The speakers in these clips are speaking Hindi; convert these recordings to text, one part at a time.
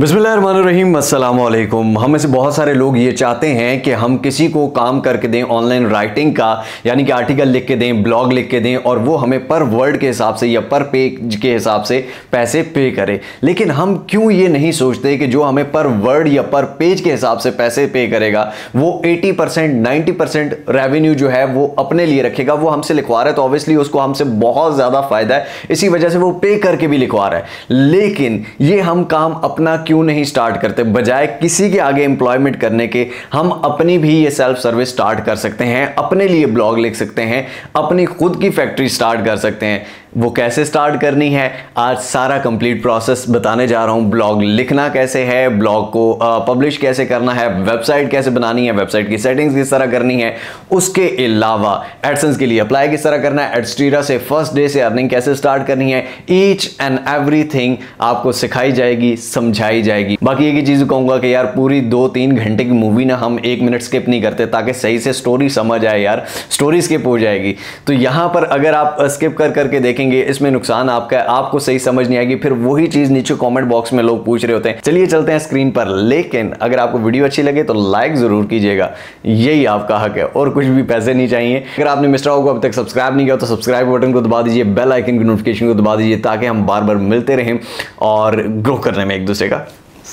बिसमीम अल्लाम हम में से बहुत सारे लोग ये चाहते हैं कि हम किसी को काम करके दें ऑनलाइन राइटिंग का यानी कि आर्टिकल लिख के दें ब्लॉग लिख के दें और वो हमें पर वर्ड के हिसाब से या पर पेज के हिसाब से पैसे पे करे लेकिन हम क्यों ये नहीं सोचते कि जो हमें पर वर्ड या पर पेज के हिसाब से पैसे पे करेगा वो eighty percent ninety percent revenue जो है वो अपने लिए रखेगा वो हमसे लिखवा रहा है तो ऑब्वियसली उसको हमसे बहुत ज़्यादा फ़ायदा है इसी वजह से वो पे करके भी लिखवा रहा है लेकिन ये हम काम अपना क्यों नहीं स्टार्ट करते बजाय किसी के आगे एम्प्लॉयमेंट करने के हम अपनी भी ये सेल्फ सर्विस स्टार्ट कर सकते हैं अपने लिए ब्लॉग लिख सकते हैं अपनी खुद की फैक्ट्री स्टार्ट कर सकते हैं वो कैसे स्टार्ट करनी है आज सारा कंप्लीट प्रोसेस बताने जा रहा हूँ ब्लॉग लिखना कैसे है ब्लॉग को पब्लिश कैसे करना है वेबसाइट कैसे बनानी है वेबसाइट की सेटिंग्स किस तरह करनी है उसके अलावा एडसेंस के लिए अप्लाई किस तरह करना है एडस्टीरा से फर्स्ट डे से अर्निंग कैसे स्टार्ट करनी है ईच एंड एवरी आपको सिखाई जाएगी समझाई जाएगी बाकी एक ही चीज़ कहूँगा कि यार पूरी दो तीन घंटे की मूवी ना हम एक मिनट स्किप नहीं करते ताकि सही से स्टोरी समझ आए यार स्टोरी स्किप हो जाएगी तो यहाँ पर अगर आप स्किप कर करके देखें देखेंगे इसमें नुकसान आपका है आपको सही समझ नहीं आएगी फिर वही चीज नीचे कॉमेंट बॉक्स में लोग पूछ रहे होते हैं चलिए चलते हैं स्क्रीन पर लेकिन अगर आपको वीडियो अच्छी लगे तो लाइक जरूर कीजिएगा यही आपका हक है और कुछ भी पैसे नहीं चाहिए अगर आपने मिस्टर को अब तक सब्सक्राइब नहीं किया तो सब्सक्राइब बटन को दबा दीजिए बेल आइकन की नोटिफिकेशन को दबा दीजिए ताकि हम बार बार मिलते रहें और ग्रो करने में एक दूसरे का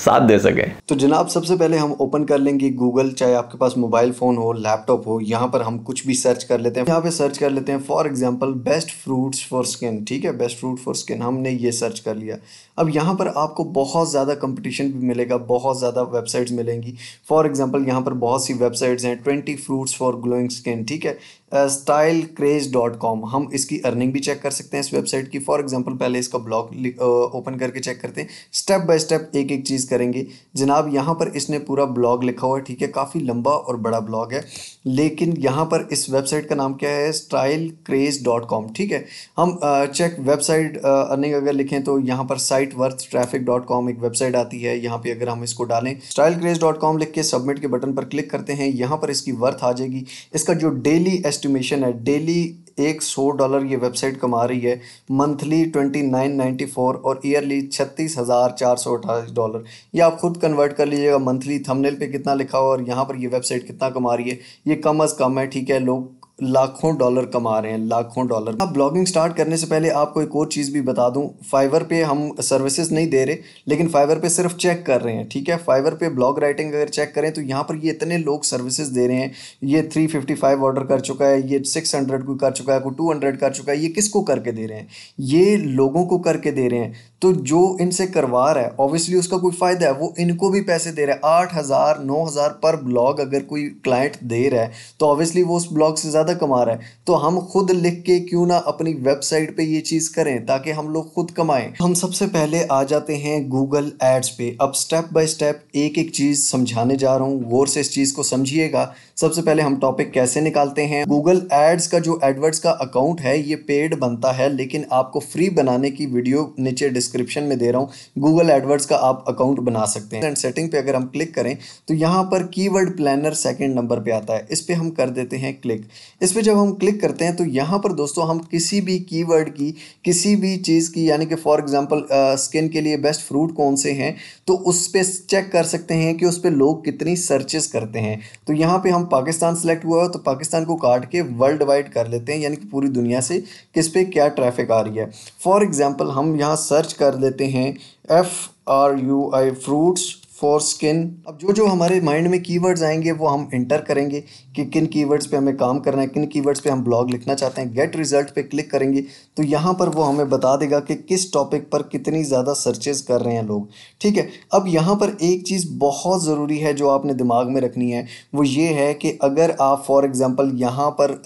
साथ दे सके तो जनाब सबसे पहले हम ओपन कर लेंगे गूगल चाहे आपके पास मोबाइल फ़ोन हो लैपटॉप हो यहाँ पर हम कुछ भी सर्च कर लेते हैं यहाँ पे सर्च कर लेते हैं for example best fruits for skin ठीक है बेस्ट फ्रूट फॉर स्किन हमने ये सर्च कर लिया अब यहाँ पर आपको बहुत ज़्यादा कंपटीशन भी मिलेगा बहुत ज़्यादा वेबसाइट्स मिलेंगी फॉर एग्जाम्पल यहाँ पर बहुत सी वेबसाइट्स हैं twenty fruits for glowing skin ठीक है स्टाइल क्रेज डॉट कॉम हम इसकी अर्निंग भी चेक कर सकते हैं इस वेबसाइट की फॉर एग्जांपल पहले इसका ब्लॉग ओपन करके चेक करते हैं स्टेप बाय स्टेप एक एक चीज़ करेंगे जनाब यहाँ पर इसने पूरा ब्लॉग लिखा हुआ है ठीक है काफ़ी लंबा और बड़ा ब्लॉग है लेकिन यहाँ पर इस वेबसाइट का नाम क्या है स्टाइल क्रेज डॉट कॉम ठीक है हम चेक वेबसाइट अर्निंग अगर लिखें तो यहाँ पर site worth traffic dot com एक वेबसाइट आती है यहाँ पर अगर हम इसको डालें स्टाइल क्रेज डॉट कॉम लिख के सबमिट के बटन पर क्लिक करते हैं यहाँ पर इसकी वर्थ आ जाएगी इसका जो डेली एस्ट एस्टिमेशन है डेली एक सौ डॉलर ये वेबसाइट कमा रही है monthly twenty nine ninety four और ईयरली छत्तीस हज़ार चार सौ अट्ठाईस डॉलर ये आप खुद कन्वर्ट कर लीजिएगा मंथली थंबनेल पे कितना लिखा हो और यहाँ पर ये वेबसाइट कितना कमा रही है ये कम अज़ कम है ठीक है लोग लाखों डॉलर कमा रहे हैं लाखों डॉलर आप ब्लॉगिंग स्टार्ट करने से पहले आपको एक और चीज़ भी बता दूं फाइवर पे हम सर्विसेज नहीं दे रहे लेकिन फाइवर पे सिर्फ चेक कर रहे हैं ठीक है फाइवर पे ब्लॉग राइटिंग अगर चेक करें तो यहाँ पर ये इतने लोग सर्विसेज दे रहे हैं ये थ्री फिफ्टी फाइव ऑर्डर कर चुका है ये सिक्स हंड्रेड को कर चुका है कोई टू हंड्रेड कर चुका है ये किसको करके दे रहे हैं ये लोगों को करके दे रहे हैं तो जो इनसे करवा रहा है ऑब्वियसली उसका कोई फ़ायदा है वो इनको भी पैसे दे रहा है आठ हज़ार नौ हज़ार पर ब्लॉग अगर कोई क्लाइंट दे रहा है तो ऑब्वियसली वो उस ब्लॉग से ज़्यादा कमा रहा है तो हम खुद लिख के क्यों ना अपनी वेबसाइट पे ये चीज़ करें ताकि हम लोग खुद कमाएं हम सबसे पहले आ जाते हैं गूगल एड्स पे अब स्टेप बाय स्टेप एक एक चीज़ समझाने जा रहा हूँ गौर से इस चीज़ को समझिएगा सबसे पहले हम टॉपिक कैसे निकालते हैं गूगल एड्स का जो एडवर्ड्स का अकाउंट है ये पेड बनता है लेकिन आपको फ्री बनाने की वीडियो नीचे डिस्क्रिप्शन में दे रहा हूँ गूगल एडवर्ड्स का आप अकाउंट बना सकते हैं एंड सेटिंग पे अगर हम क्लिक करें तो यहाँ पर कीवर्ड प्लानर सेकेंड नंबर पर आता है इस पर हम कर देते हैं क्लिक इस पर जब हम क्लिक करते हैं तो यहाँ पर दोस्तों हम किसी भी कीवर्ड की किसी भी चीज़ की यानी कि फॉर एग्जाम्पल स्किन के लिए बेस्ट फ्रूट कौन से हैं तो उस पर चेक कर सकते हैं कि उस पर लोग कितनी सर्चेस करते हैं तो यहाँ पर हम पाकिस्तान सेलेक्ट हुआ है तो पाकिस्तान को काट के वर्ल्ड वाइड कर लेते हैं यानी कि पूरी दुनिया से किस पे क्या ट्रैफिक आ रही है फॉर एग्ज़ाम्पल हम यहाँ सर्च कर लेते हैं F R U I fruits for skin अब जो जो हमारे माइंड में कीवर्ड्स आएंगे वो हम इंटर करेंगे कि किन कीवर्ड्स पे हमें काम करना है किन कीवर्ड्स पे हम ब्लॉग लिखना चाहते हैं गेट रिजल्ट पे क्लिक करेंगे तो यहाँ पर वो हमें बता देगा कि किस टॉपिक पर कितनी ज़्यादा सर्चेज कर रहे हैं लोग ठीक है अब यहाँ पर एक चीज़ बहुत ज़रूरी है जो आपने दिमाग में रखनी है वो ये है कि अगर आप फॉर एग्ज़ाम्पल यहाँ पर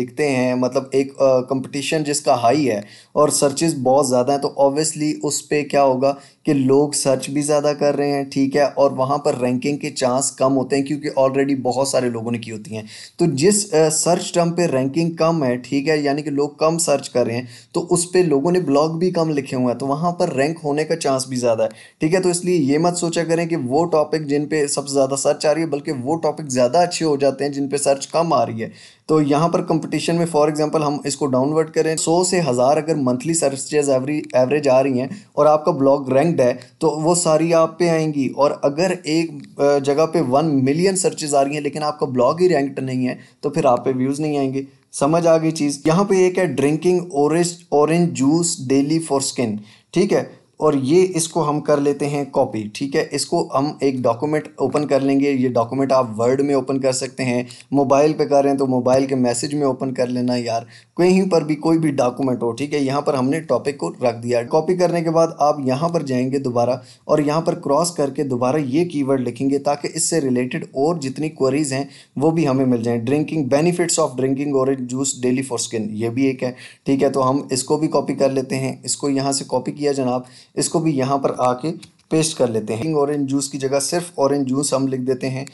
लिखते हैं मतलब एक कंपटिशन जिसका हाई है और सर्चेज बहुत ज़्यादा हैं तो ऑब्वियसली उस पर क्या होगा कि लोग सर्च भी ज़्यादा कर रहे हैं ठीक है और वहाँ पर रैंकिंग के चांस कम होते हैं क्योंकि ऑलरेडी बहुत सारे लोगों ने की होती हैं तो जिस सर्च टर्म पे रैंकिंग कम है ठीक है यानी कि लोग कम सर्च कर रहे हैं तो उस पर लोगों ने ब्लॉग भी कम लिखे हुए हैं तो वहाँ पर रैंक होने का चांस भी ज़्यादा है ठीक है तो इसलिए ये मत सोचा करें कि वो टॉपिक जिन पर सबसे ज़्यादा सर्च आ रही है बल्कि वो टॉपिक ज़्यादा अच्छे हो जाते हैं जिन पर सर्च कम आ रही है तो यहाँ पर कंपटीशन में फॉर एग्जांपल हम इसको डाउनवर्ड करें सौ से हज़ार अगर मंथली सर्चेज एवरी एवरेज आ रही हैं और आपका ब्लॉग रैंक रिलेटेड है तो वो सारी आप पे आएंगी और अगर एक जगह पे वन मिलियन सर्चेज आ रही हैं लेकिन आपका ब्लॉग ही रैंक नहीं है तो फिर आप पे व्यूज़ नहीं आएंगे समझ आ गई चीज़ यहाँ पे एक है drinking orange orange juice daily for skin ठीक है और ये इसको हम कर लेते हैं कॉपी ठीक है इसको हम एक डॉक्यूमेंट ओपन कर लेंगे ये डॉक्यूमेंट आप वर्ड में ओपन कर सकते हैं मोबाइल पे कर रहे हैं तो मोबाइल के मैसेज में ओपन कर लेना यार कहीं पर भी कोई भी डॉक्यूमेंट हो ठीक है यहाँ पर हमने टॉपिक को रख दिया कॉपी करने के बाद आप यहाँ पर जाएंगे दोबारा और यहाँ पर क्रॉस करके दोबारा ये की लिखेंगे ताकि इससे रिलेटेड और जितनी क्वेरीज हैं वो भी हमें मिल जाएँ ड्रिंकिंग बेनिफिट्स ऑफ ड्रिंकिंग और जूस डेली फॉर स्किन ये भी एक है ठीक है तो हम इसको भी कॉपी कर लेते हैं इसको यहाँ से कॉपी किया जनाब इसको भी यहाँ पर आके पेस्ट कर लेते हैं ऑरेंज जूस की जगह सिर्फ ऑरेंज जूस हम लिख देते हैं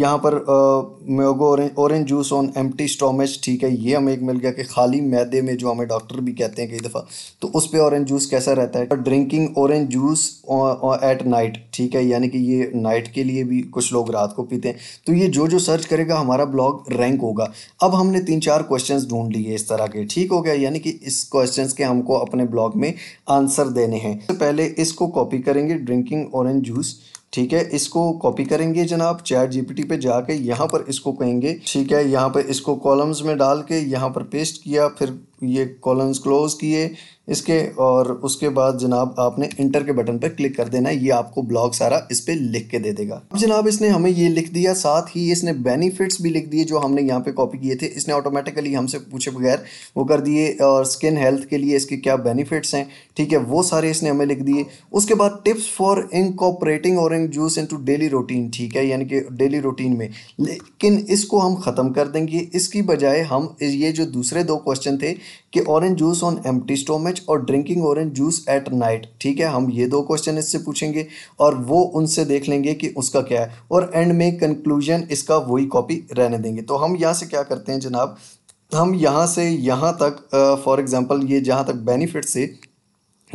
यहाँ पर मेगो orange juice on empty stomach ठीक है ये हमें एक मिल गया कि खाली मैदे में जो हमें डॉक्टर भी कहते हैं कई दफ़ा तो उस पर ऑरेंज जूस कैसा रहता है drinking orange juice at night ठीक है यानी कि ये नाइट के लिए भी कुछ लोग रात को पीते हैं तो ये जो जो सर्च करेगा हमारा ब्लॉग रैंक होगा अब हमने तीन चार क्वेश्चन ढूंढ लिए इस तरह के ठीक हो गया यानी कि इस क्वेश्चन के हमको अपने ब्लॉग में आंसर देने हैं तो पहले इसको कॉपी करेंगे ड्रिंक ड्रिंकिंग ऑरेंज जूस ठीक है इसको कॉपी करेंगे जनाब चैट जीपीटी पे जाके यहाँ पर इसको कहेंगे ठीक है यहाँ पर इसको कॉलम्स में डाल के यहाँ पर पेस्ट किया फिर ये कॉलम्स क्लोज किए इसके और उसके बाद जनाब आपने इंटर के बटन पर क्लिक कर देना है ये आपको ब्लॉग सारा इस पर लिख के दे देगा अब जनाब इसने हमें ये लिख दिया साथ ही इसने बेनिफिट्स भी लिख दिए जो हमने यहाँ पे कॉपी किए थे इसने ऑटोमेटिकली हमसे पूछे बगैर वो कर दिए और स्किन हेल्थ के लिए इसके क्या बेनिफिट्स हैं ठीक है वो सारे इसने हमें लिख दिए उसके बाद tips for incorporating orange juice in daily routine ठीक है यानी कि डेली रूटीन में लेकिन इसको हम ख़त्म कर देंगे इसकी बजाय हम ये जो दूसरे दो क्वेश्चन थे कि orange juice on empty stomach और drinking orange juice at night ठीक है हम ये दो क्वेश्चन इससे पूछेंगे और वो उनसे देख लेंगे कि उसका क्या है और एंड में कंक्लूजन इसका वही कॉपी रहने देंगे तो हम यहाँ से क्या करते हैं जनाब हम यहाँ से यहाँ तक फॉर एग्ज़ाम्पल ये जहाँ तक बेनिफिट से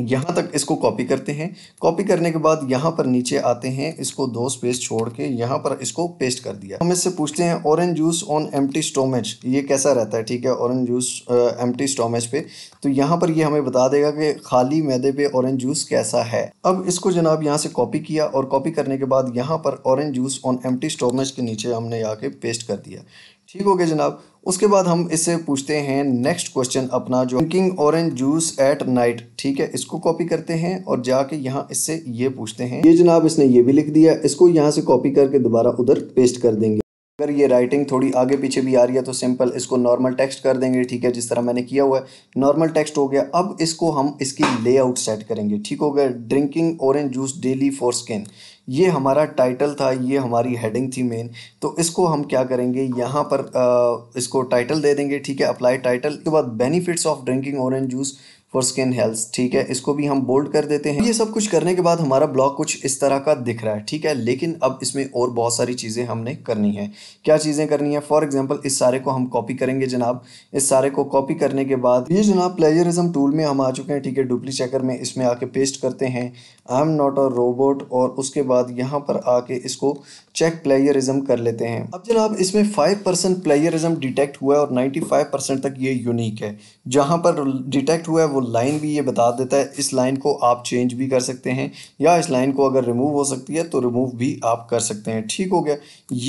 यहाँ तक इसको कॉपी करते हैं कॉपी करने के बाद यहाँ पर नीचे आते हैं इसको दो स्पेस छोड़ के यहाँ पर इसको पेस्ट कर दिया हम इससे पूछते हैं orange juice on empty stomach ये कैसा रहता है ठीक है orange juice empty stomach पे तो यहाँ पर ये हमें बता देगा कि खाली मैदे पे ऑरेंज जूस कैसा है अब इसको जनाब यहाँ से कॉपी किया और कॉपी करने के बाद यहाँ पर orange juice on empty stomach के नीचे हमने आके पेस्ट कर दिया ठीक हो गया जनाब उसके बाद हम इससे पूछते हैं नेक्स्ट क्वेश्चन अपना जो drinking orange juice at night ठीक है इसको कॉपी करते हैं और जाके यहाँ इससे ये पूछते हैं ये जनाब इसने ये भी लिख दिया इसको यहाँ से कॉपी करके दोबारा उधर पेस्ट कर देंगे अगर ये राइटिंग थोड़ी आगे पीछे भी आ रही है तो सिंपल इसको नॉर्मल टेक्स्ट कर देंगे ठीक है जिस तरह मैंने किया हुआ है नॉर्मल टेक्स्ट हो गया अब इसको हम इसकी लेआउट सेट करेंगे ठीक हो गया drinking orange juice daily for skin ये हमारा टाइटल था ये हमारी हेडिंग थी मेन तो इसको हम क्या करेंगे यहाँ पर आ, इसको टाइटल दे देंगे ठीक है अप्लाई टाइटल के बाद benefits of drinking orange juice for skin health ठीक है इसको भी हम बोल्ड कर देते हैं ये सब कुछ करने के बाद हमारा ब्लॉग कुछ इस तरह का दिख रहा है ठीक है लेकिन अब इसमें और बहुत सारी चीज़ें हमने करनी है क्या चीज़ें करनी है फॉर एग्जाम्पल इस सारे को हम कॉपी करेंगे जनाब इस सारे को कॉपी करने के बाद ये जनाब प्लेजरिज्म टूल में हम आ चुके हैं ठीक है डुप्ली चेकर में इसमें आके पेस्ट करते हैं I am not a robot और उसके बाद यहाँ पर आके इसको चेक प्लेयरिज्म कर लेते हैं अब जनाब इसमें फाइव परसेंट प्लेयरिज्म डिटेक्ट हुआ है और नाइन्टी फाइव परसेंट तक ये यूनिक है जहाँ पर डिटेक्ट हुआ है वो लाइन भी ये बता देता है इस लाइन को आप चेंज भी कर सकते हैं या इस लाइन को अगर रिमूव हो सकती है तो रिमूव भी आप कर सकते हैं ठीक हो गया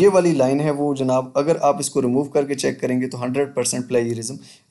ये वाली लाइन है वो जनाब अगर आप इसको रिमूव करके चेक करेंगे तो हंड्रेड परसेंट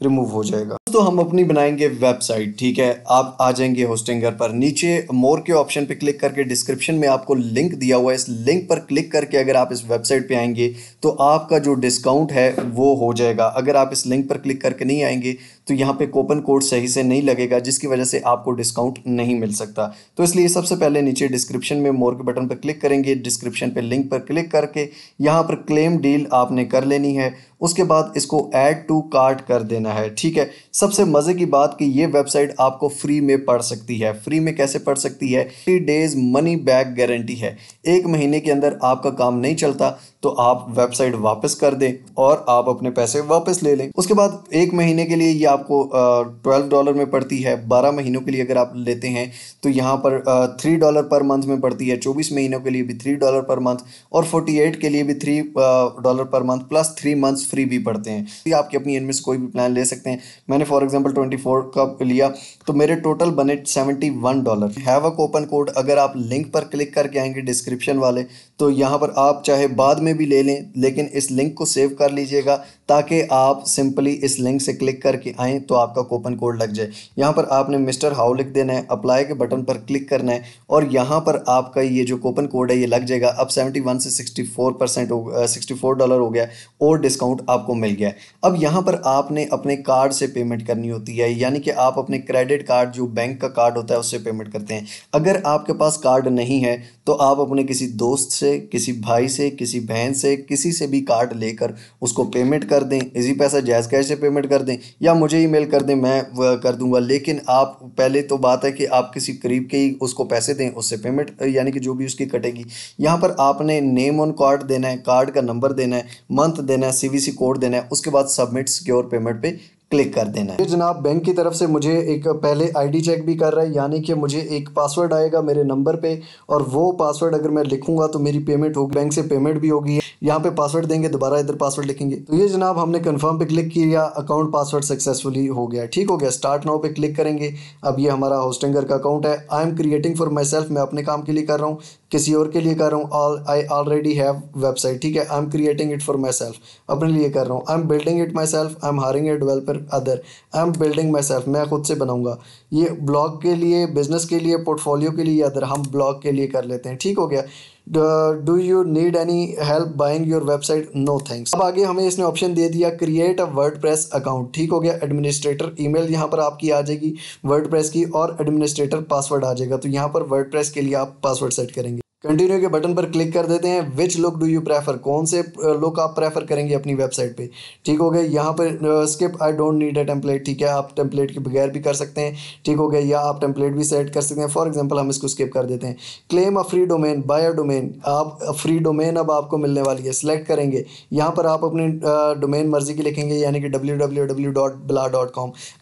रिमूव हो जाएगा तो हम अपनी बनाएंगे वेबसाइट ठीक है आप आ जाएंगे होस्टिंगर पर नीचे मोर के ऑप्शन पे क्लिक करके डिस्क्रिप्शन में आपको लिंक दिया हुआ है इस लिंक पर क्लिक करके अगर आप इस वेबसाइट पे आएंगे तो आपका जो डिस्काउंट है वो हो जाएगा अगर आप इस लिंक पर क्लिक करके नहीं आएंगे तो यहाँ पे कोपन कोड सही से नहीं लगेगा जिसकी वजह से आपको डिस्काउंट नहीं मिल सकता तो इसलिए सबसे पहले नीचे डिस्क्रिप्शन में मोर के बटन पर क्लिक करेंगे डिस्क्रिप्शन पर लिंक पर क्लिक करके यहाँ पर क्लेम डील आपने कर लेनी है उसके बाद इसको ऐड टू कार्ट कर देना है ठीक है सबसे मज़े की बात कि ये वेबसाइट आपको फ्री में पढ़ सकती है फ्री में कैसे पढ़ सकती है three days money back guarantee है एक महीने के अंदर आपका काम नहीं चलता तो आप वेबसाइट वापस कर दें और आप अपने पैसे वापस ले लें उसके बाद एक महीने के लिए ये आपको ट्वेल्व डॉलर में पड़ती है बारह महीनों के लिए अगर आप लेते हैं तो यहाँ पर थ्री डॉलर पर मंथ में पड़ती है चौबीस महीनों के लिए भी थ्री डॉलर पर मंथ और फोर्टी एट के लिए भी three dollar per month plus three months free भी पड़ते हैं तो आपके अपनी इनमें से कोई भी प्लान ले सकते हैं मैंने फॉर एग्जाम्पल ट्वेंटी का लिया तो मेरे टोटल बने seventy dollar have a coupon code अगर आप लिंक पर क्लिक करके आएंगे डिस्क्रिप्शन वाले तो यहाँ पर आप चाहे बाद में भी ले लें लेकिन इस लिंक को सेव कर लीजिएगा ताकि आप सिंपली इस लिंक से क्लिक करके आएँ तो आपका कोपन कोड लग जाए यहाँ पर आपने मिस्टर हाउ लिख देना है अप्लाई के बटन पर क्लिक करना है और यहाँ पर आपका ये जो कोपन कोड है ये लग जाएगा अब 71 से 64 परसेंट हो सिक्सटी डॉलर हो गया और डिस्काउंट अमाउंट आपको मिल गया है अब यहाँ पर आपने अपने कार्ड से पेमेंट करनी होती है यानी कि आप अपने क्रेडिट कार्ड जो बैंक का कार्ड होता है उससे पेमेंट करते हैं अगर आपके पास कार्ड नहीं है तो आप अपने किसी दोस्त से किसी भाई से किसी बहन से किसी से भी कार्ड लेकर उसको पेमेंट कर दें इसी पैसा जैज़ कैश से पेमेंट कर दें या मुझे मेल कर दें मैं कर दूंगा लेकिन आप पहले तो बात है कि आप किसी करीब के ही उसको पैसे दें उससे पेमेंट यानी कि जो भी उसकी कटेगी यहाँ पर आपने नेम ऑन कार्ड देना है कार्ड का नंबर देना है मंथ देना है सी सी कोड देना है उसके बाद सबमिट सिक्योर पेमेंट पे क्लिक कर देना है फिर जनाब बैंक की तरफ से मुझे एक पहले आईडी चेक भी कर रहा है यानी कि मुझे एक पासवर्ड आएगा मेरे नंबर पे और वो पासवर्ड अगर मैं लिखूंगा तो मेरी पेमेंट होगी बैंक से पेमेंट भी होगी यहाँ पे पासवर्ड देंगे दोबारा इधर पासवर्ड लिखेंगे तो ये जनाब हमने कंफर्म पे क्लिक किया अकाउंट पासवर्ड सक्सेसफुली हो गया ठीक हो गया स्टार्ट नाउ पे क्लिक करेंगे अब ये हमारा होस्टिंगर का अकाउंट है I am creating for myself मैं अपने काम के लिए कर रहा हूँ किसी और के लिए कर रहा हूँ आई ऑलरेडी हैव वेबसाइट ठीक है I am creating it for myself अपने लिए कर रहा हूँ I am building it myself I am hiring a developer other I am building myself मैं खुद से बनाऊँगा ये ब्लॉग के लिए बिजनेस के लिए पोर्टफोलियो के लिए अदर हम ब्लॉग के लिए कर लेते हैं ठीक हो गया do you need any help buying your website no thanks अब आगे हमें इसने ऑप्शन दे दिया create a WordPress account ठीक हो गया एडमिनिस्ट्रेटर ईमेल यहाँ पर आपकी आ जाएगी वर्ड प्रेस की और एडमिनिस्ट्रेटर पासवर्ड आ जाएगा तो यहाँ पर वर्ड प्रेस के लिए आप पासवर्ड सेट करेंगे कंटिन्यू के बटन पर क्लिक कर देते हैं which look do you prefer कौन से लुक आप प्रेफर करेंगे अपनी वेबसाइट पे ठीक हो गया यहाँ पर skip I don't need a template ठीक है आप टेम्पलेट के बगैर भी कर सकते हैं ठीक हो गया या आप टेम्पलेट भी सेट कर सकते हैं फॉर एग्जांपल हम इसको स्किप कर देते हैं claim a free domain buy a domain आप फ्री डोमेन अब आपको मिलने वाली है सिलेक्ट करेंगे यहाँ पर आप अपनी डोमेन मर्जी की लिखेंगे यानी कि डब्ल्यू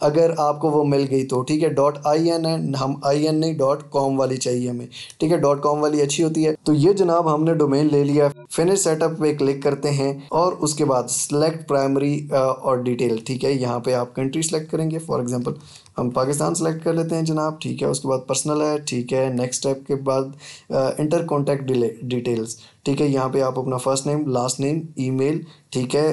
अगर आपको वो मिल गई तो ठीक है डॉट आई एन हम आई एन नहीं डॉट कॉम वाली चाहिए हमें ठीक है डॉट कॉम वाली अच्छी होती है तो ये जनाब हमने डोमेन ले लिया फिनिश सेटअप पे क्लिक करते हैं और उसके बाद सेलेक्ट प्राइमरी और डिटेल ठीक है यहाँ पे आप कंट्री सेलेक्ट करेंगे फॉर एग्जाम्पल हम पाकिस्तान सेलेक्ट कर लेते हैं जनाब ठीक है उसके बाद पर्सनल है ठीक है नेक्स्ट स्टेप के बाद इंटर कॉन्टैक्ट डिले डिटेल्स ठीक है यहाँ पे आप अपना first name last name email ठीक है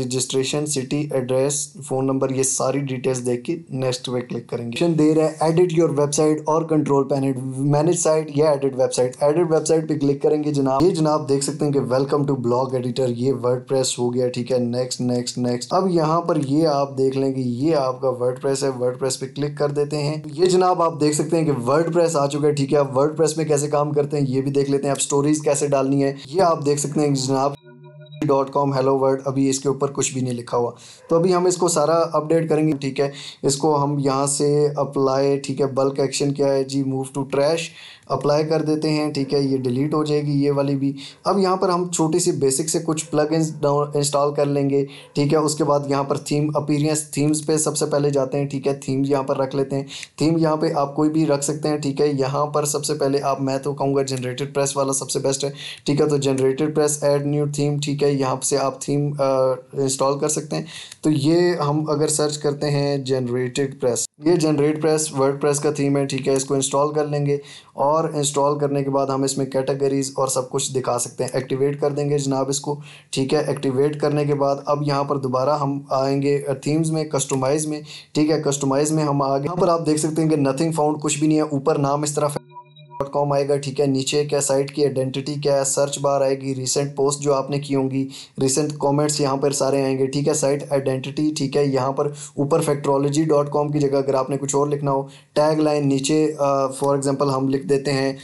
registration city address phone number ये सारी डिटेल्स देख के नेक्स्ट पे क्लिक करेंगे ऑप्शन दे रहा है एडिट योर वेबसाइट और कंट्रोल पैनेट मैनेज साइट या एडिट वेबसाइट एडिट वेबसाइट पे क्लिक करेंगे जनाब ये जनाब देख सकते हैं कि वेलकम टू ब्लॉग एडिटर ये वर्ड हो गया ठीक है नेक्स्ट नेक्स्ट नेक्स्ट अब यहाँ पर ये आप देख लेंगे ये आपका वर्ड है वर्ड पे क्लिक कर देते हैं ये जनाब आप देख सकते हैं कि वर्ड प्रेस आ चुका है ठीक है आप वर्ड प्रेस में कैसे काम करते हैं ये भी देख लेते हैं आप स्टोरीज कैसे डालनी है ये आप देख सकते हैं जनाब डॉट कॉम हेलो वर्ड अभी इसके ऊपर कुछ भी नहीं लिखा हुआ तो अभी हम इसको सारा अपडेट करेंगे ठीक है इसको हम यहाँ से अप्लाई ठीक है बल्क एक्शन क्या है जी मूव टू ट्रैश अप्लाई कर देते हैं ठीक है ये डिलीट हो जाएगी ये वाली भी अब यहाँ पर हम छोटी सी बेसिक से कुछ प्लग इंस्टॉल कर लेंगे ठीक है उसके बाद यहाँ पर थीम अपीरियंस थीम्स पे सबसे पहले जाते हैं ठीक है थीम यहाँ पर रख लेते हैं थीम यहाँ पे आप कोई भी रख सकते हैं ठीक है यहाँ पर सबसे पहले आप मैं तो कहूँगा जनरेटेड प्रेस वाला सबसे बेस्ट है ठीक है तो generated press add new theme ठीक है यहाँ से आप थीम इंस्टॉल कर सकते हैं तो ये हम अगर सर्च करते हैं जनरेटेड प्रेस ये जनरेट प्रेस वर्ड प्रेस का थीम है ठीक है इसको इंस्टॉल कर लेंगे और इंस्टॉल करने के बाद हम इसमें कैटेगरीज और सब कुछ दिखा सकते हैं एक्टिवेट कर देंगे जनाब इसको ठीक है एक्टिवेट करने के बाद अब यहाँ पर दोबारा हम आएंगे थीम्स में कस्टमाइज़ में ठीक है कस्टमाइज़ में हम आगे यहाँ पर आप देख सकते हैं कि नथिंग फाउंड कुछ भी नहीं है ऊपर नाम इस तरफ डॉट कॉम आएगा ठीक है नीचे क्या साइट की आइडेंटिटी क्या है सर्च बार आएगी रिसेंट पोस्ट जो आपने की होंगी रिसेंट कमेंट्स यहाँ पर सारे आएंगे ठीक है साइट आइडेंटिटी ठीक है यहाँ पर ऊपर फैक्ट्रोलॉजी डॉट कॉम की जगह अगर आपने कुछ और लिखना हो टैग लाइन नीचे फॉर uh, एग्ज़ाम्पल हम लिख देते हैं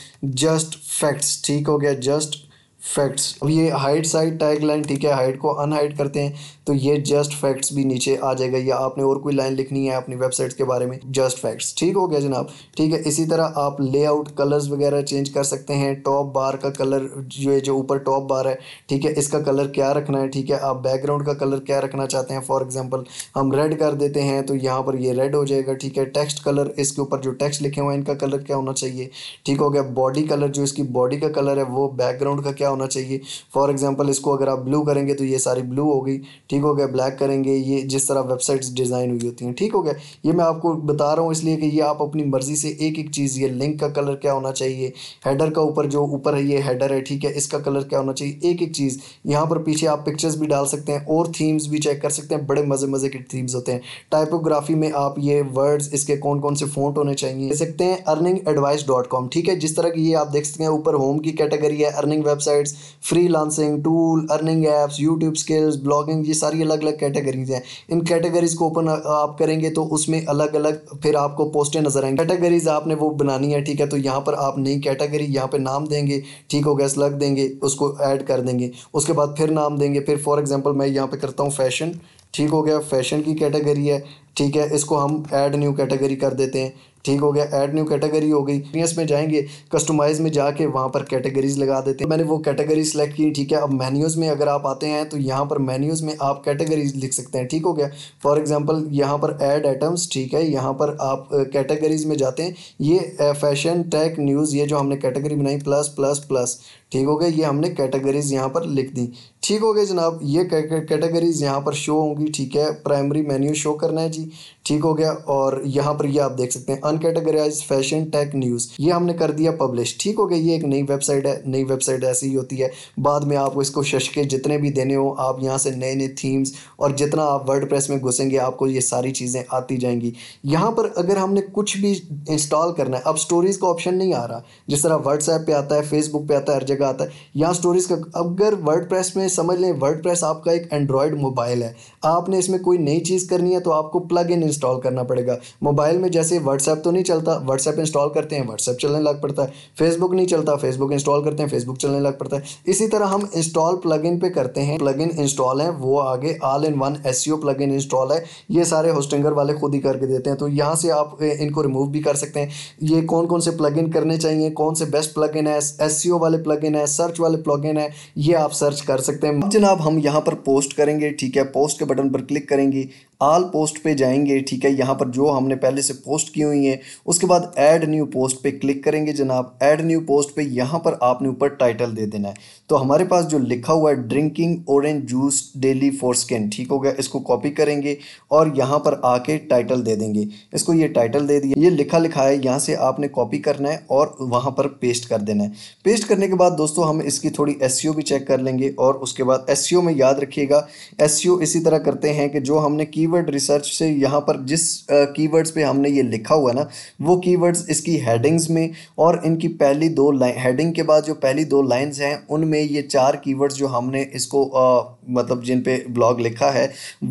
जस्ट फैक्ट्स ठीक हो गया जस्ट फैक्ट्स अब ये हाइट साइड टैग लाइन ठीक है हाइट को अनहाइट करते हैं तो ये जस्ट फैक्ट्स भी नीचे आ जाएगा या आपने और कोई लाइन लिखनी है अपनी वेबसाइट्स के बारे में जस्ट फैक्ट्स ठीक हो गया जनाब ठीक है इसी तरह आप लेआउट कलर्स वगैरह चेंज कर सकते हैं टॉप बार का कलर जो है जो ऊपर टॉप बार है ठीक है इसका कलर क्या रखना है ठीक है आप बैकग्राउंड का कलर क्या रखना चाहते हैं फॉर एग्जाम्पल हम रेड कर देते हैं तो यहाँ पर ये रेड हो जाएगा ठीक है टेक्स्ट कलर इसके ऊपर जो टेक्स्ट लिखे हुए हैं इनका कलर क्या होना चाहिए ठीक हो गया बॉडी कलर जो इसकी बॉडी का कलर है वो बैकग्राउंड का क्या क्या होना चाहिए फॉर एग्जांपल इसको अगर आप ब्लू करेंगे तो ये सारी ब्लू हो गई ठीक हो गया ब्लैक करेंगे ये जिस तरह वेबसाइट्स डिज़ाइन हुई होती हैं ठीक हो गया ये मैं आपको बता रहा हूँ इसलिए कि ये आप अपनी मर्ज़ी से एक एक चीज़ ये लिंक का कलर क्या होना चाहिए हेडर का ऊपर जो ऊपर है ये हेडर है ठीक है इसका कलर क्या होना चाहिए एक एक चीज़ यहाँ पर पीछे आप पिक्चर्स भी डाल सकते हैं और थीम्स भी चेक कर सकते हैं बड़े मज़े मज़े के थीम्स होते हैं टाइपोग्राफी में आप ये वर्ड्स इसके कौन कौन से फोन होने चाहिए देख सकते हैं अर्निंग एडवाइस डॉट कॉम ठीक है जिस तरह की ये आप देख सकते हैं ऊपर होम की कैटेगरी है earning website websites freelancing tool earning apps YouTube skills blogging ये सारी अलग अलग कैटेगरीज हैं इन कैटेगरीज को ओपन आप करेंगे तो उसमें अलग अलग फिर आपको पोस्टें नजर आएंगी कैटेगरीज आपने वो बनानी है ठीक है तो यहाँ पर आप नई कैटेगरी यहाँ पर नाम देंगे ठीक हो गया स्लग देंगे उसको ऐड कर देंगे उसके बाद फिर नाम देंगे फिर फॉर एग्जाम्पल मैं यहाँ पर करता हूँ फैशन ठीक हो गया फैशन की कैटेगरी है ठीक है इसको हम ऐड न्यू कैटेगरी कर देते हैं ठीक हो गया एड न्यू कैटेगरी हो गई एक्सपीरियंस में जाएंगे कस्टमाइज में जाके वहाँ पर कैटेगरीज लगा देते हैं मैंने वो कैटेगरी सेलेक्ट की ठीक है अब मेन्यूज़ में अगर आप आते हैं तो यहाँ पर मेन्यूज़ में आप कैटेगरीज लिख सकते हैं ठीक हो गया फॉर एग्जाम्पल यहाँ पर एड आइटम्स ठीक है यहाँ पर आप कैटेगरीज में जाते हैं ये फैशन टैक न्यूज़ ये जो हमने कैटेगरी बनाई प्लस प्लस प्लस ठीक हो गया ये हमने कैटेगरीज़ यहाँ पर लिख दी ठीक हो गया जनाब ये कैटेगरीज़ यहाँ पर शो होंगी ठीक है प्राइमरी मेन्यू शो करना है जी ठीक हो गया और यहाँ पर ये आप देख सकते हैं अनकेटेगराइज फैशन टेक न्यूज़ ये हमने कर दिया पब्लिश ठीक हो गया ये एक नई वेबसाइट है नई वेबसाइट ऐसी ही होती है बाद में आपको इसको शशके जितने भी देने हो आप यहाँ से नए नए थीम्स और जितना आप वर्ड में घुसेंगे आपको ये सारी चीज़ें आती जाएंगी यहाँ पर अगर हमने कुछ भी इंस्टॉल करना है अब स्टोरीज़ का ऑप्शन नहीं आ रहा जिस तरह व्हाट्सएप पर आता है फेसबुक पर आता है हर का आता है यहाँ स्टोरेज का अगर वर्ड में समझ लें वर्ड आपका एक एंड्रॉयड मोबाइल है आपने इसमें कोई नई चीज़ करनी है तो आपको प्लग इन इंस्टॉल करना पड़ेगा मोबाइल में जैसे व्हाट्सएप तो नहीं चलता व्हाट्सएप इंस्टॉल करते हैं व्हाट्सएप चलने लग पड़ता है फेसबुक नहीं चलता फेसबुक इंस्टॉल करते हैं फेसबुक चलने लग पड़ता है इसी तरह हम इंस्टॉल प्लग इन पे करते हैं प्लग इन इंस्टॉल है वो आगे all in one S C O plugin install है ये सारे होस्टिंगर वाले खुद ही करके देते हैं तो यहाँ से आप इनको रिमूव भी कर सकते हैं ये कौन कौन से प्लग इन करने चाहिए कौन से बेस्ट प्लग इन है एस सी ओ वाले प्लग प्लगइन है सर्च वाले प्लगइन है ये आप सर्च कर सकते हैं जनाब हम यहाँ पर पोस्ट करेंगे ठीक है पोस्ट के बटन पर क्लिक करेंगे आल पोस्ट पे जाएंगे ठीक है यहाँ पर जो हमने पहले से पोस्ट की हुई है उसके बाद ऐड न्यू पोस्ट पे क्लिक करेंगे जनाब ऐड न्यू पोस्ट पे यहाँ पर आपने ऊपर टाइटल दे देना है तो हमारे पास जो लिखा हुआ है drinking orange juice daily for skin ठीक हो गया इसको कॉपी करेंगे और यहाँ पर आके टाइटल दे देंगे इसको ये टाइटल दे दिए ये लिखा लिखा है यहाँ से आपने कॉपी करना है और वहाँ पर पेस्ट कर देना है पेस्ट करने के बाद दोस्तों हम इसकी थोड़ी एस e भी चेक कर लेंगे और उसके बाद एस e में याद रखिएगा एस e इसी तरह करते हैं कि जो हमने की कीवर्ड रिसर्च से यहाँ पर जिस कीवर्ड्स पे हमने ये लिखा हुआ ना वो कीवर्ड्स इसकी हेडिंग्स में और इनकी पहली दो लाइन हेडिंग के बाद जो पहली दो लाइंस हैं उनमें ये चार कीवर्ड्स जो हमने इसको आ, मतलब जिन पे ब्लॉग लिखा है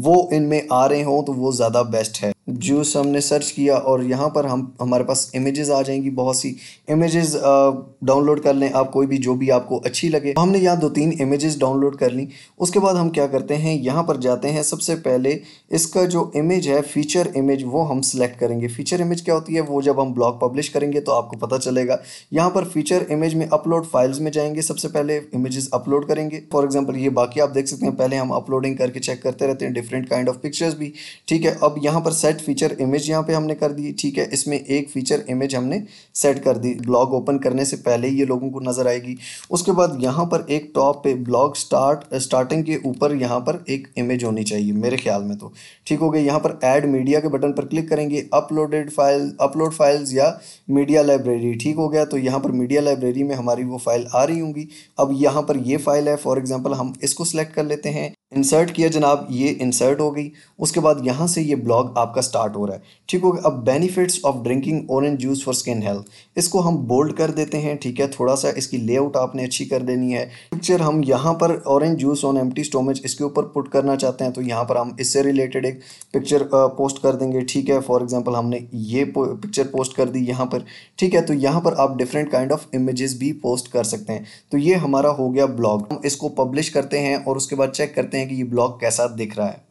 वो इनमें आ रहे हों तो वो ज़्यादा बेस्ट है जूस हमने सर्च किया और यहाँ पर हम हमारे पास इमेजेस आ जाएंगी बहुत सी इमेजेस डाउनलोड कर लें आप कोई भी जो भी आपको अच्छी लगे तो हमने यहाँ दो तीन इमेजेस डाउनलोड कर ली उसके बाद हम क्या करते हैं यहाँ पर जाते हैं सबसे पहले इसका जो इमेज है फीचर इमेज वो हम सिलेक्ट करेंगे फीचर इमेज क्या होती है वो जब हम ब्लॉग पब्लिश करेंगे तो आपको पता चलेगा यहाँ पर फीचर इमेज में अपलोड फाइल्स में जाएंगे सबसे पहले इमेजेस अपलोड करेंगे फॉर एग्जाम्पल ये बाकी आप देख सकते हैं पहले हम अपलोडिंग करके चेक करते रहते हैं डिफरेंट काइंड ऑफ पिक्चर्स भी ठीक है अब यहाँ पर सेट सेट फीचर इमेज यहाँ पे हमने कर दी ठीक है इसमें एक फीचर इमेज हमने सेट कर दी ब्लॉग ओपन करने से पहले ही ये लोगों को नज़र आएगी उसके बाद यहाँ पर एक टॉप पे ब्लॉग स्टार्ट स्टार्टिंग के ऊपर यहाँ पर एक इमेज होनी चाहिए मेरे ख्याल में तो ठीक हो गया यहाँ पर एड मीडिया के बटन पर क्लिक करेंगे अपलोडेड फाइल अपलोड फाइल्स या मीडिया लाइब्रेरी ठीक हो गया तो यहाँ पर मीडिया लाइब्रेरी में हमारी वो फाइल आ रही होंगी अब यहाँ पर ये फाइल है फॉर एग्जाम्पल हम इसको सेलेक्ट कर लेते हैं इंसर्ट किया जनाब ये इंसर्ट हो गई उसके बाद यहाँ से ये ब्लॉग आपका स्टार्ट हो रहा है ठीक हो गया अब benefits of drinking orange juice for skin health इसको हम बोल्ड कर देते हैं ठीक है थोड़ा सा इसकी लेआउट आपने अच्छी कर देनी है पिक्चर हम यहाँ पर ऑरेंज जूस ऑन टी स्टोमेज इसके ऊपर पुट करना चाहते हैं तो यहाँ पर हम इससे रिलेटेड एक पिक्चर पोस्ट कर देंगे ठीक है फॉर एग्जाम्पल हमने ये पिक्चर पोस्ट कर दी यहाँ पर ठीक है तो यहाँ पर आप डिफरेंट काइंड ऑफ इमेजेस भी पोस्ट कर सकते हैं तो ये हमारा हो गया ब्लॉग हम इसको पब्लिश करते हैं और उसके बाद चेक करते हैं कि ये ब्लॉग कैसा दिख रहा है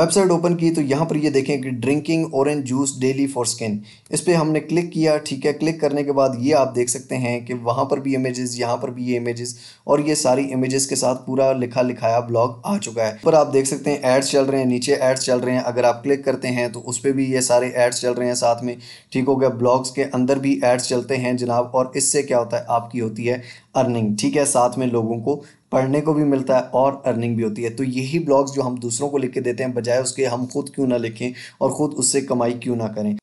वेबसाइट ओपन की तो यहाँ पर ये देखें कि drinking orange juice daily for skin इस पर हमने क्लिक किया ठीक है क्लिक करने के बाद ये आप देख सकते हैं कि वहाँ पर भी इमेजेस यहाँ पर भी ये इमेजेस और ये सारी इमेजेस के साथ पूरा लिखा लिखाया ब्लॉग आ चुका है पर आप देख सकते हैं एड्स चल रहे हैं नीचे एड्स चल रहे हैं अगर आप क्लिक करते हैं तो उस पर भी ये सारे एड्स चल रहे हैं साथ में ठीक हो गया ब्लॉग्स के अंदर भी एड्स चलते हैं जनाब और इससे क्या होता है आपकी होती है अर्निंग ठीक है साथ में लोगों को पढ़ने को भी मिलता है और अर्निंग भी होती है तो यही ब्लॉग्स जो हम दूसरों को लिख के देते हैं बजाय उसके हम खुद क्यों ना लिखें और ख़ुद उससे कमाई क्यों ना करें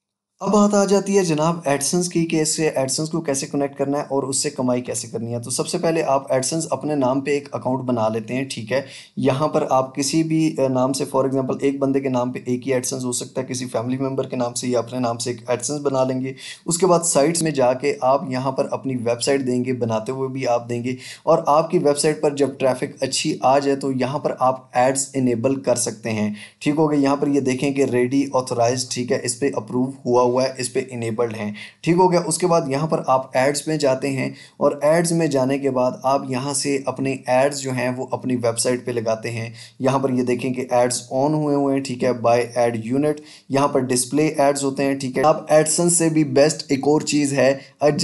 अब बात आ जाती है जनाब एडसन्स की कि इससे एडसन्स को कैसे कनेक्ट करना है और उससे कमाई कैसे करनी है तो सबसे पहले आप एडसन्स अपने नाम पे एक अकाउंट बना लेते हैं ठीक है यहाँ पर आप किसी भी नाम से फॉर एग्जांपल एक बंदे के नाम पे एक ही एडसन्स हो सकता है किसी फैमिली मेम्बर के नाम से या अपने नाम से एक एडसन्स बना लेंगे उसके बाद साइट्स में जाके आप यहाँ पर अपनी वेबसाइट देंगे बनाते हुए भी आप देंगे और आपकी वेबसाइट पर जब ट्रैफिक अच्छी आ जाए तो यहाँ पर आप एड्स इनेबल कर सकते हैं ठीक हो गए यहाँ पर ये देखें कि रेडी ऑथोराइज ठीक है इस पर अप्रूव हुआ हुआ है इस पर इनेबल्ड हैं ठीक हो गया उसके बाद यहाँ पर आप एड्स में जाते हैं और एड्स में जाने के बाद आप यहाँ से अपने एड्स जो हैं वो अपनी वेबसाइट पे लगाते हैं यहाँ पर ये यह देखें कि एड्स ऑन हुए हुए हैं ठीक है बाय एड यूनिट यहाँ पर डिस्प्ले एड्स होते हैं ठीक है आप एडसन से भी बेस्ट एक और चीज़ है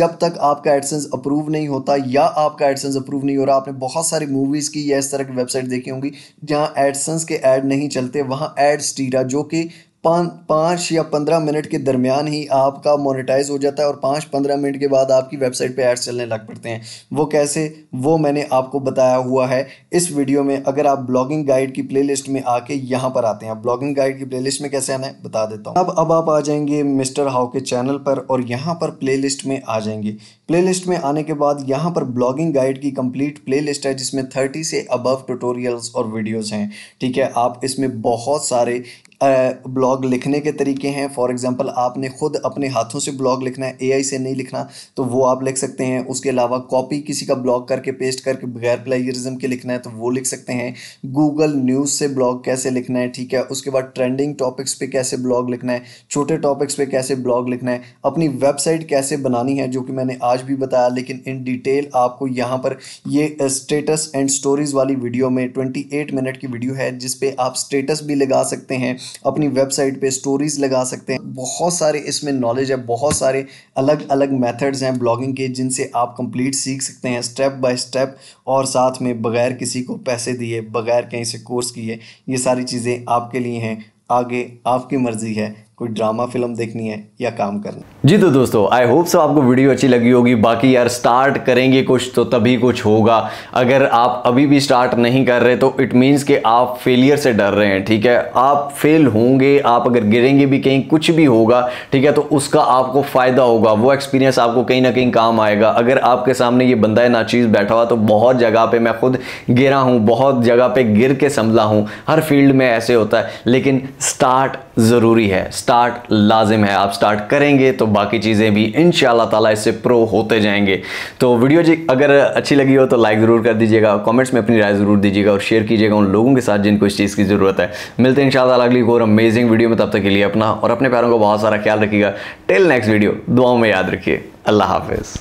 जब तक आपका एडसन्स अप्रूव नहीं होता या आपका एडसन्स अप्रूव नहीं हो रहा आपने बहुत सारी मूवीज़ की या इस तरह की वेबसाइट देखी होंगी जहाँ एडसन्स के एड नहीं चलते वहाँ एड स्टीरा जो कि पाँच पाँच या पंद्रह मिनट के दरमियान ही आपका मोनेटाइज हो जाता है और पाँच पंद्रह मिनट के बाद आपकी वेबसाइट पे एड्स चलने लग पड़ते हैं वो कैसे वो मैंने आपको बताया हुआ है इस वीडियो में अगर आप ब्लॉगिंग गाइड की प्लेलिस्ट में आके यहाँ पर आते हैं ब्लॉगिंग गाइड की प्लेलिस्ट में कैसे आना है बता देता हूँ अब अब आप आ जाएंगे मिस्टर हाउ के चैनल पर और यहाँ पर प्ले में आ जाएंगे प्ले में आने के बाद यहाँ पर ब्लॉगिंग गाइड की कम्प्लीट प्ले है जिसमें थर्टी से अबव टूटोरियल्स और वीडियोज़ हैं ठीक है आप इसमें बहुत सारे ब्लॉग लिखने के तरीके हैं फॉर एग्जांपल आपने खुद अपने हाथों से ब्लॉग लिखना है एआई से नहीं लिखना तो वो आप लिख सकते हैं उसके अलावा कॉपी किसी का ब्लॉग करके पेस्ट करके बगैर प्लेजरिज्म के लिखना है तो वो लिख सकते हैं गूगल न्यूज़ से ब्लॉग कैसे लिखना है ठीक है उसके बाद ट्रेंडिंग टॉपिक्स पर कैसे ब्लॉग लिखना है छोटे टॉपिक्स पर कैसे ब्लॉग लिखना है अपनी वेबसाइट कैसे बनानी है जो कि मैंने आज भी बताया लेकिन इन डिटेल आपको यहाँ पर ये स्टेटस एंड स्टोरीज़ वाली वीडियो में ट्वेंटी मिनट की वीडियो है जिसपे आप स्टेटस भी लगा सकते हैं अपनी वेबसाइट पे स्टोरीज लगा सकते हैं बहुत सारे इसमें नॉलेज है बहुत सारे अलग अलग मेथड्स हैं ब्लॉगिंग के जिनसे आप कंप्लीट सीख सकते हैं स्टेप बाय स्टेप और साथ में बगैर किसी को पैसे दिए बगैर कहीं से कोर्स किए ये सारी चीज़ें आपके लिए हैं आगे आपकी मर्ज़ी है कोई ड्रामा फिल्म देखनी है या काम करना जी तो दोस्तों आई होप सो आपको वीडियो अच्छी लगी होगी बाकी यार स्टार्ट करेंगे कुछ तो तभी कुछ होगा अगर आप अभी भी स्टार्ट नहीं कर रहे तो इट मीन्स कि आप फेलियर से डर रहे हैं ठीक है आप फेल होंगे आप अगर गिरेंगे भी कहीं कुछ भी होगा ठीक है तो उसका आपको फ़ायदा होगा वो एक्सपीरियंस आपको कहीं ना कहीं काम आएगा अगर आपके सामने ये बंदा है नाचीज़ बैठा हुआ तो बहुत जगह पर मैं खुद गिरा हूँ बहुत जगह पर गिर के संभला हूँ हर फील्ड में ऐसे होता है लेकिन स्टार्ट ज़रूरी है स्टार्ट लाजिम है आप स्टार्ट करेंगे तो बाकी चीज़ें भी इन ताला इससे प्रो होते जाएंगे तो वीडियो जी अगर अच्छी लगी हो तो लाइक ज़रूर कर दीजिएगा कमेंट्स में अपनी राय ज़रूर दीजिएगा और शेयर कीजिएगा उन लोगों के साथ जिनको इस चीज़ की ज़रूरत है मिलते हैं इन अगली और अमेजिंग वीडियो में तब तक के लिए अपना और अपने प्यारों का बहुत सारा ख्याल रखिएगा टिल नेक्स्ट वीडियो दुआओं में याद रखिए अल्लाह हाफिज़